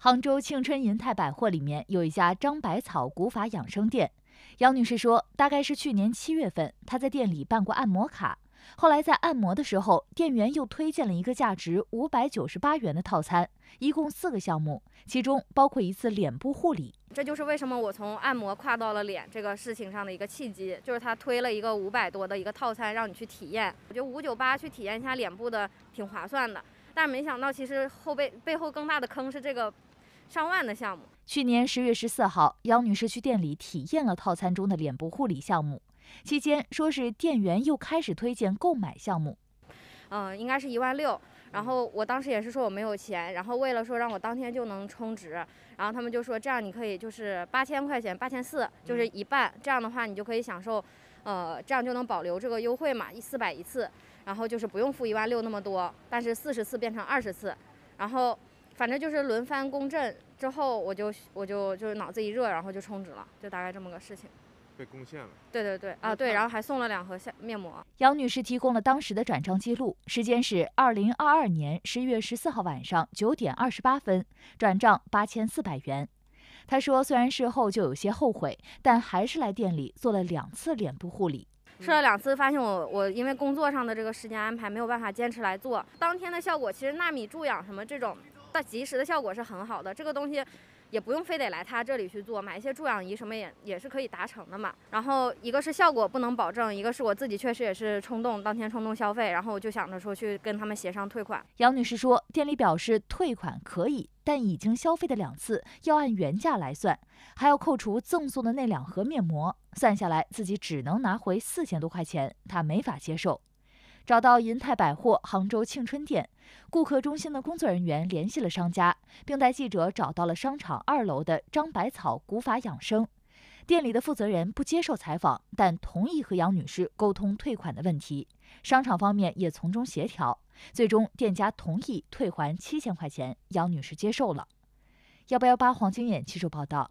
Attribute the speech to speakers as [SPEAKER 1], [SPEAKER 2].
[SPEAKER 1] 杭州庆春银泰百货里面有一家张百草古法养生店，杨女士说，大概是去年七月份，她在店里办过按摩卡，后来在按摩的时候，店员又推荐了一个价值五百九十八元的套餐，一共四个项目，其中包括一次脸部护理。
[SPEAKER 2] 这就是为什么我从按摩跨到了脸这个事情上的一个契机，就是他推了一个五百多的一个套餐让你去体验，我觉得五九八去体验一下脸部的挺划算的。但没想到，其实后背背后更大的坑是这个上万的项目。
[SPEAKER 1] 去年十月十四号，杨女士去店里体验了套餐中的脸部护理项目，期间说是店员又开始推荐购买项目。
[SPEAKER 2] 嗯，应该是一万六。然后我当时也是说我没有钱，然后为了说让我当天就能充值，然后他们就说这样你可以就是八千块钱，八千四就是一半，这样的话你就可以享受，呃，这样就能保留这个优惠嘛，一四百一次。然后就是不用付一万六那么多，但是四十次变成二十次，然后反正就是轮番公证之后，我就我就就是脑子一热，然后就充值了，就大概这么个事
[SPEAKER 1] 情。被贡献了？对对对啊对，然后还送了两盒下面膜。杨女士提供了当时的转账记录，时间是二零二二年十一月十四号晚上九点二十八分，转账八千四百元。她说虽然事后就有些后悔，但还是来店里做了两次脸部护理。
[SPEAKER 2] 试了两次，发现我我因为工作上的这个时间安排没有办法坚持来做。当天的效果，其实纳米注氧什么这种。但及时的效果是很好的，这个东西也不用非得来他这里去做，买一些助氧仪什么也也是可以达成的嘛。然后一个是效果不能保证，一个是我自己确实也是冲动，当天冲动消费，然后就想着说去跟他们协商退款。
[SPEAKER 1] 杨女士说，店里表示退款可以，但已经消费的两次要按原价来算，还要扣除赠送的那两盒面膜，算下来自己只能拿回四千多块钱，她没法接受。找到银泰百货杭州庆春店顾客中心的工作人员联系了商家，并带记者找到了商场二楼的张百草古法养生店里的负责人，不接受采访，但同意和杨女士沟通退款的问题。商场方面也从中协调，最终店家同意退还七千块钱，杨女士接受了。幺八幺八黄金眼记者报道。